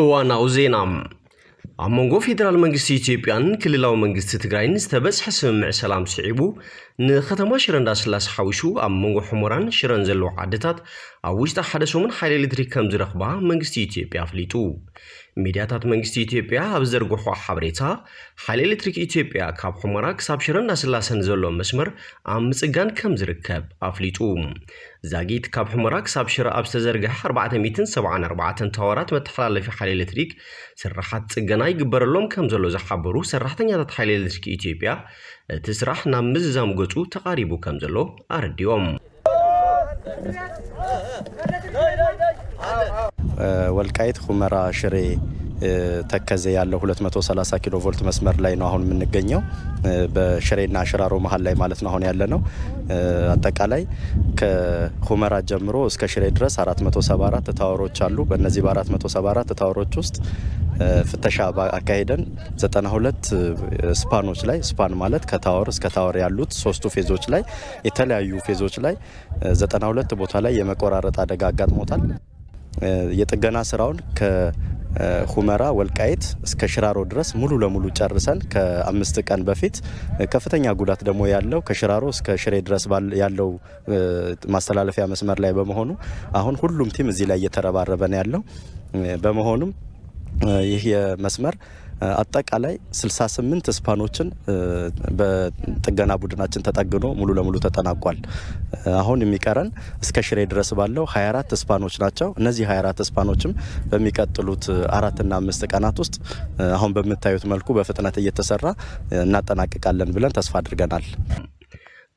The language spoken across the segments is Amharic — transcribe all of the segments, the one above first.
እዋናው ዜና ኣብ መንጎ ፌደራል መንግስቲ ኢትዮጵያን ክልላዊ መንግስቲ ትግራይን ዝተበፅሐ ስምምዕ ሰላም ስዒቡ ንከተማ ሽረ እንዳስላሴ ሓዊሹ ኣብ መንጎ ሕሙራን ሽረን ዘለዎ ዓድታት ኣብ ውሽጢ ሓደ ሰሙን ሓይሊ ኤሌክትሪክ ከም ዝረኽባ መንግስቲ ኢትዮጵያ ኣፍሊጡ ሚድያታት መንግስቲ ኢትዮጵያ ኣብ ዘርግሖ ሓበሬታ ሓይሊ ኤሌክትሪክ ኢትዮጵያ ካብ ሑመራ ክሳብ ሽረ እንዳስላሰን ዘሎ መስመር ኣብ ምፅጋን ከም ዝርከብ ኣፍሊጡ ዛጊት ካብ ሑመራ ክሳብ ሽረ ኣብ ዝተዘርግሐ 474 ታወራት መተሓላለፊ ሓይሊ ኤሌክትሪክ ስራሓት ፅገና ይግበረሎም ከም ዘሎ ዝሓበሩ ሰራሕተኛታት ሓይሊ ኤሌክትሪክ ኢትዮጵያ እቲ ስራሕ ናብ ምዝዛም ገፁ ተቃሪቡ ከም ዘሎ ኣረዲኦም ወልቃይት ሁመራ ሽሬ ተከዘ ያለው 230 ኪሎ ቮልት መስመር ላይ ነው አሁን የምንገኘው። በሽሬና ሽራሮ መሀል ላይ ማለት ነው አሁን ያለ ነው። አጠቃላይ ከሁመራ ጀምሮ እስከ ሽሬ ድረስ 474 ታወሮች አሉ። በእነዚህ በ474 ታወሮች ውስጥ ፍተሻ አካሄደን 92 ስፓኖች ላይ ስፓን ማለት ከታወር እስከ ታወር ያሉት ሶስቱ ፌዞች ላይ የተለያዩ ፌዞች ላይ 92 ቦታ ላይ የመቆራረጥ አደጋ አጋጥሞታል። የጥገና ስራውን ሁመራ ወልቃይት እስከ ሽራሮ ድረስ ሙሉ ለሙሉ ጨርሰን ከአምስት ቀን በፊት ከፍተኛ ጉዳት ደግሞ ያለው ከሽራሮ እስከ ሽሬ ድረስ ያለው ማስተላለፊያ መስመር ላይ በመሆኑ አሁን ሁሉም ቲም እዚህ ላይ እየተረባረበ ነው ያለው። በመሆኑም ይህ የመስመር አጠቃላይ 68 ስፓኖችን በጥገና ቡድናችን ተጠግኖ ሙሉ ለሙሉ ተጠናቋል። አሁን የሚቀረን እስከ ሽሬ ድረስ ባለው 24 ስፓኖች ናቸው። እነዚህ 24 ስፓኖችም በሚቀጥሉት አራትና አምስት ቀናት ውስጥ አሁን በምታዩት መልኩ በፍጥነት እየተሰራ እናጠናቅቃለን ብለን ተስፋ አድርገናል።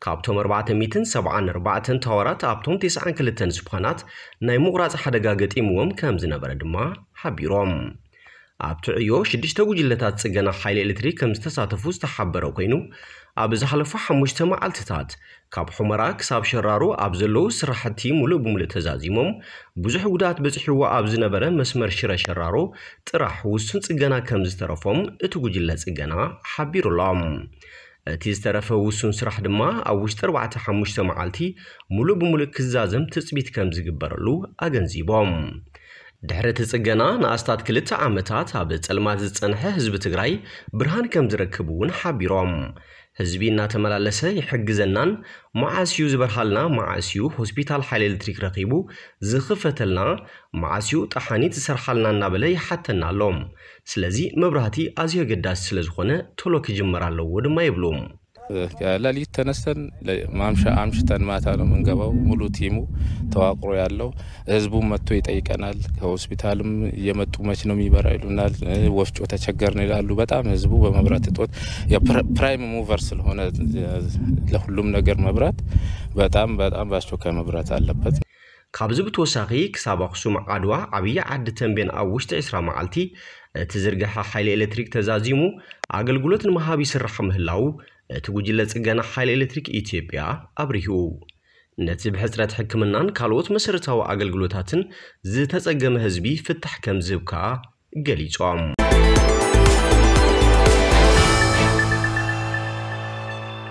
ካብቶም ሚትን 474 ታወራት ኣብቶም 92 ስፓናት ናይ ምቑራፅ ሓደጋ ገጢምዎም ከም ዝነበረ ድማ ሓቢሮም ኣብ ትዕዮ 6 ጉጅለታት ፅገና ሓይሊ ኤሌትሪክ ከም ዝተሳተፉ ዝተሓበረ ኮይኑ ኣብ ዝሓለፉ ሓሙሽተ መዓልትታት ካብ ሑመራ ክሳብ ሸራሩ ኣብ ዘለዉ ስራሕቲ ሙሉእ ብምሉእ ተዛዚሞም ብዙሕ ጉዳት በፂሕዎ ኣብ ዝነበረ መስመር ሽረ ሸራሮ ጥራሕ ውሱን ፅገና ከም ዝተረፎም እቲ ጉጅለ ፅገና ሓቢሩሎም እቲ ዝተረፈ ውሱን ስራሕ ድማ ኣብ ውሽጢ 45 መዓልቲ ሙሉእ ብምሉእ ክዛዘም ትፅቢት ከም ዝግበረሉ ኣገንዚቦም ድሕሪ እቲ ጽገና ንኣስታት ክልተ ዓመታት ኣብ ጸልማት ዝጸንሐ ህዝቢ ትግራይ ብርሃን ከም ዝረክቡ እውን ሓቢሮም ህዝቢ እናተመላለሰ ይሕግዘናን መዓስዩ ዝበርሃልና መዓስዩ ሆስፒታል ሓይሊ ኤሌትሪክ ረኺቡ ዝኽፈተልና መዓስዩ ጠሓኒት ዝሰርሓልና እናበለ ይሓተና ኣሎም ስለዚ መብራህቲ ኣዝዩ ኣገዳሲ ስለ ዝኾነ ቶሎ ክጅመር ኣለዎ ድማ ይብሉ ለሊት ተነስተን ማምሻ አምሽተን ማታ ነው የምንገባው። ሙሉ ቲሙ ተዋቅሮ ያለው ህዝቡ መጥቶ ይጠይቀናል። ከሆስፒታልም እየመጡ መች ነው የሚበራ ይሉናል። ወፍጮ ተቸገርን ይላሉ። በጣም ህዝቡ በመብራት እጦት የፕራይም ሙቨር ስለሆነ ለሁሉም ነገር መብራት በጣም በጣም በአስቸኳይ መብራት አለበት። ካብዚ ብተወሳኺ ክሳብ ኣኽሱም ዓድዋ ዓብዪ ዓዲ ተንቤን ኣብ ውሽጢ 20 መዓልቲ እቲ ዝርግሐ ሓይሊ ኤሌክትሪክ ተዛዚሙ ኣገልግሎት ንምሃብ ይስራሕ ምህላው እቲ ጉጅለ ጽገና ሓይሊ ኤሌትሪክ ኢትዮጵያ ኣብሪሁ ነቲ ብሕፅረት ሕክምናን ካልኦት መሰረታዊ ኣገልግሎታትን ዝተጸገመ ህዝቢ ፍታሕ ከም ዝህብካ ገሊጾም